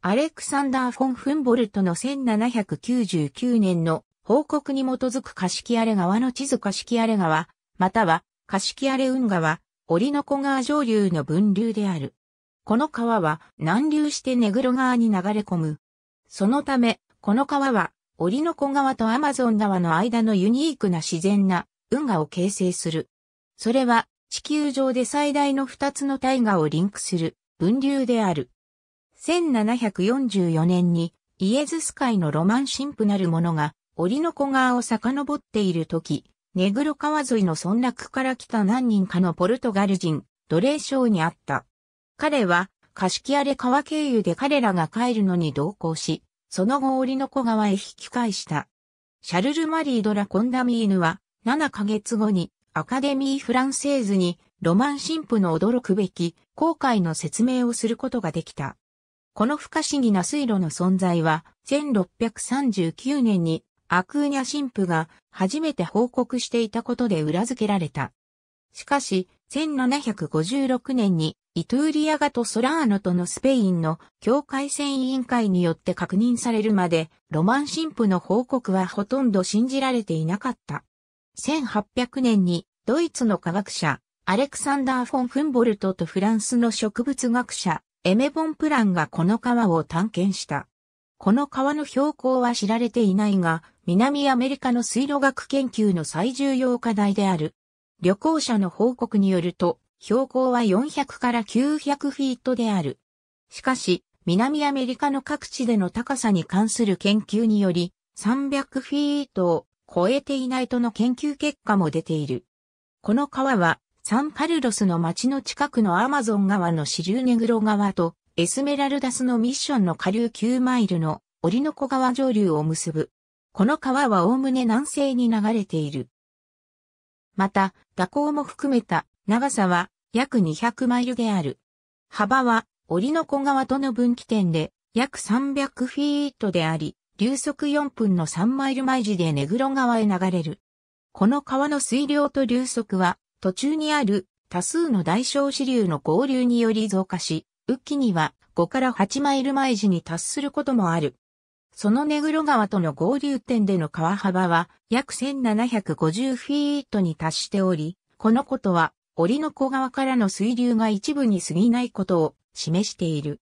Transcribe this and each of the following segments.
アレクサンダー・フォン・フンボルトの1799年の報告に基づくカシキアレ川の地図カシキアレ川、またはカシキアレ運は、オリノコ川上流の分流である。この川は南流してネグロ川に流れ込む。そのため、この川はオリノコ川とアマゾン川の間のユニークな自然な運河を形成する。それは地球上で最大の二つの大河をリンクする分流である。1744年にイエズス会のロマン神父なる者が、折の子川を遡っている時、ネグロ川沿いの村落から来た何人かのポルトガル人、奴隷商にあった。彼は、カシキアレ川経由で彼らが帰るのに同行し、その後折の子川へ引き返した。シャルル・マリー・ドラ・コンダミーヌは、7ヶ月後に、アカデミー・フランセーズに、ロマン神父の驚くべき、後悔の説明をすることができた。この不可思議な水路の存在は、1639年にアクーニャ神父が初めて報告していたことで裏付けられた。しかし、1756年にイトゥーリアガとソラーノとのスペインの境界線委員会によって確認されるまで、ロマン神父の報告はほとんど信じられていなかった。1800年にドイツの科学者、アレクサンダー・フォン・フンボルトとフランスの植物学者、エメボンプランがこの川を探検した。この川の標高は知られていないが、南アメリカの水路学研究の最重要課題である。旅行者の報告によると、標高は400から900フィートである。しかし、南アメリカの各地での高さに関する研究により、300フィートを超えていないとの研究結果も出ている。この川はサンカルロスの町の近くのアマゾン川の支流ネグロ川とエスメラルダスのミッションの下流9マイルのオリノコ川上流を結ぶ。この川は概ね南西に流れている。また、蛇行も含めた長さは約200マイルである。幅はオリノコ川との分岐点で約300フィートであり、流速4分の3マイル毎時でネグロ川へ流れる。この川の水量と流速は途中にある多数の大小支流の合流により増加し、雨季には5から8マイル毎時に達することもある。そのネグロ川との合流点での川幅は約1750フィートに達しており、このことは、折の小川からの水流が一部に過ぎないことを示している。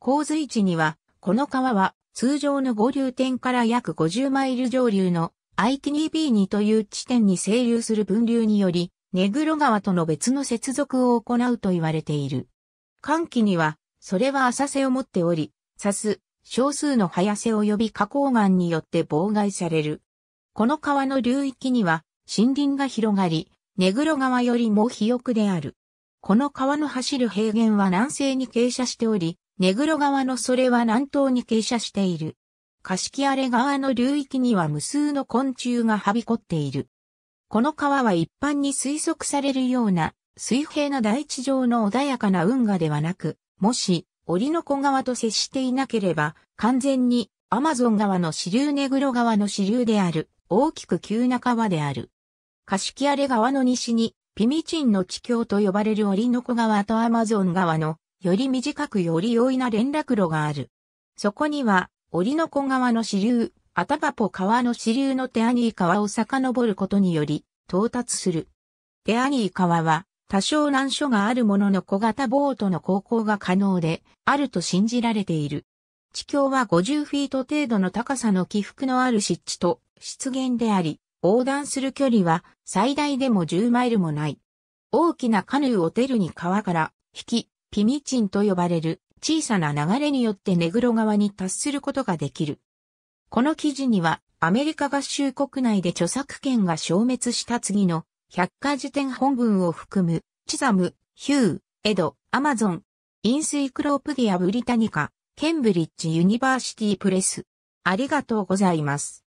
洪水地には、この川は通常の合流点から約50マイル上流の i t 2 b 2という地点に整流する分流により、ネグロ川との別の接続を行うと言われている。寒気には、それは浅瀬を持っており、さす、少数の早瀬及び花崗岩によって妨害される。この川の流域には、森林が広がり、ネグロ川よりも肥沃である。この川の走る平原は南西に傾斜しており、ネグロ川のそれは南東に傾斜している。カシキアレ川の流域には無数の昆虫がはびこっている。この川は一般に推測されるような水平な大地上の穏やかな運河ではなく、もし、折の子川と接していなければ、完全にアマゾン川の支流ネグロ川の支流である、大きく急な川である。カシキアレ川の西に、ピミチンの地境と呼ばれる折の子川とアマゾン川の、より短くより容易な連絡路がある。そこには、折の子川の支流、アタパポ川の支流のテアニー川を遡ることにより、到達する。テアニー川は、多少難所があるものの小型ボートの航行が可能で、あると信じられている。地境は50フィート程度の高さの起伏のある湿地と湿原であり、横断する距離は最大でも10マイルもない。大きなカヌーをテルに川から引き、ピミチンと呼ばれる小さな流れによってネグロ川に達することができる。この記事には、アメリカ合衆国内で著作権が消滅した次の百科事典本文を含む、チザム、ヒュー、エド、アマゾン、インスイクロープディア・ブリタニカ、ケンブリッジ・ユニバーシティ・プレス。ありがとうございます。